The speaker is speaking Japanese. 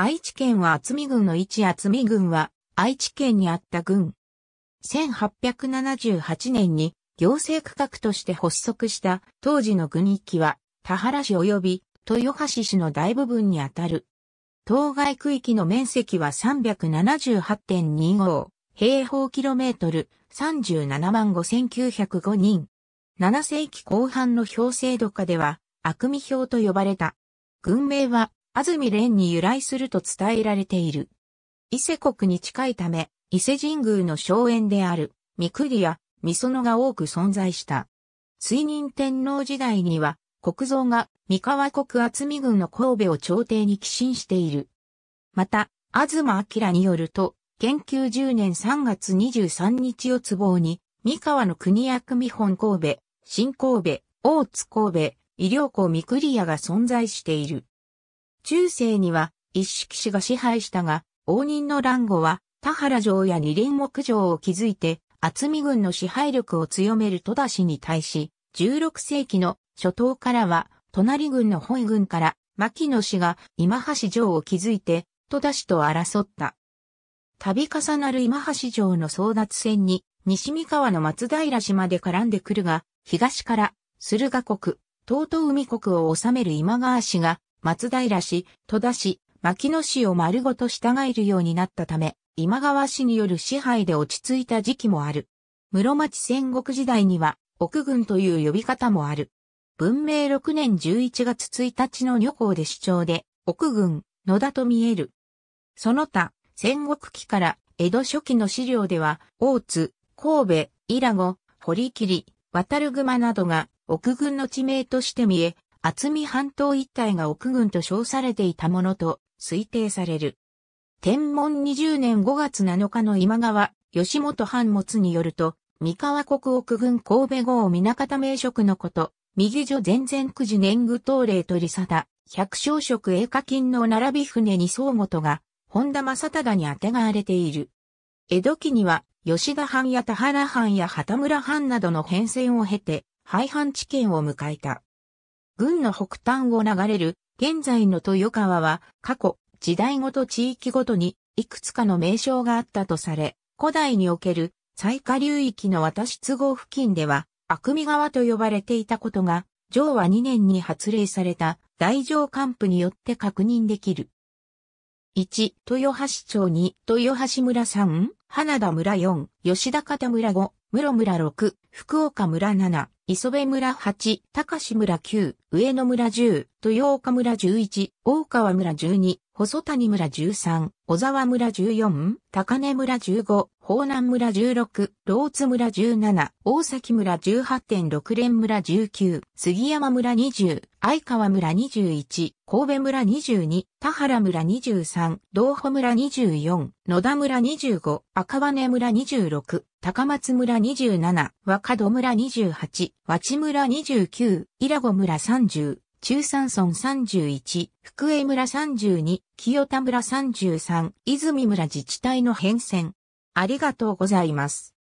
愛知県は厚見郡の一厚見郡は愛知県にあった郡。1878年に行政区画として発足した当時の郡域は田原市及び豊橋市の大部分にあたる。当該区域の面積は378.25平方キロメートル37万5905人。7世紀後半の表制度下では悪味表と呼ばれた。郡名は安住蓮に由来すると伝えられている。伊勢国に近いため、伊勢神宮の荘園である、三栗や三園が多く存在した。水任天皇時代には、国蔵が三河国厚見軍の神戸を朝廷に寄進している。また、東明によると、研究10年3月23日を壺に、三河の国役見本神戸、新神戸、大津神戸、医療校三栗屋が存在している。中世には一色氏が支配したが、応仁の乱後は田原城や二輪木城を築いて、厚見軍の支配力を強める戸田氏に対し、16世紀の初頭からは、隣軍の本軍から、牧野氏が今橋城を築いて、戸田氏と争った。度重なる今橋城の争奪戦に、西三河の松平氏まで絡んでくるが、東から、駿河国、東都海国を治める今川氏が、松平市、戸田市、牧野市を丸ごと従えるようになったため、今川氏による支配で落ち着いた時期もある。室町戦国時代には、奥軍という呼び方もある。文明6年11月1日の旅行で主張で、奥軍、野田と見える。その他、戦国期から江戸初期の資料では、大津、神戸、伊良子、堀切、渡る熊などが奥軍の地名として見え、厚見半島一帯が奥軍と称されていたものと推定される。天文20年5月7日の今川、吉本藩物によると、三河国奥軍神戸号皆方名職のこと、右女前前九時年具東霊取貞、百姓職栄華金の並び船に相互とが、本田正忠にあてがわれている。江戸期には、吉田藩や田原藩や畑村藩などの変遷を経て、廃藩置県を迎えた。軍の北端を流れる現在の豊川は過去、時代ごと地域ごとにいくつかの名称があったとされ、古代における最下流域の渡し都合付近では悪見川と呼ばれていたことが、上和2年に発令された大乗官府によって確認できる。1、豊橋町2、豊橋村3、花田村4、吉田方村5、室村6、福岡村7、磯部村8、高志村9、上野村10、豊岡村11、大川村12、細谷村13、小沢村14、高根村15、法南村16、ローツ村17、大崎村18.6連村19、杉山村20、相川村21、神戸村22、田原村23、道保村24、野田村25、赤羽村26、高松村27、若戸村28、和地村29、伊良湖村30、中山村31、福江村32、清田村33、泉村自治体の変遷。ありがとうございます。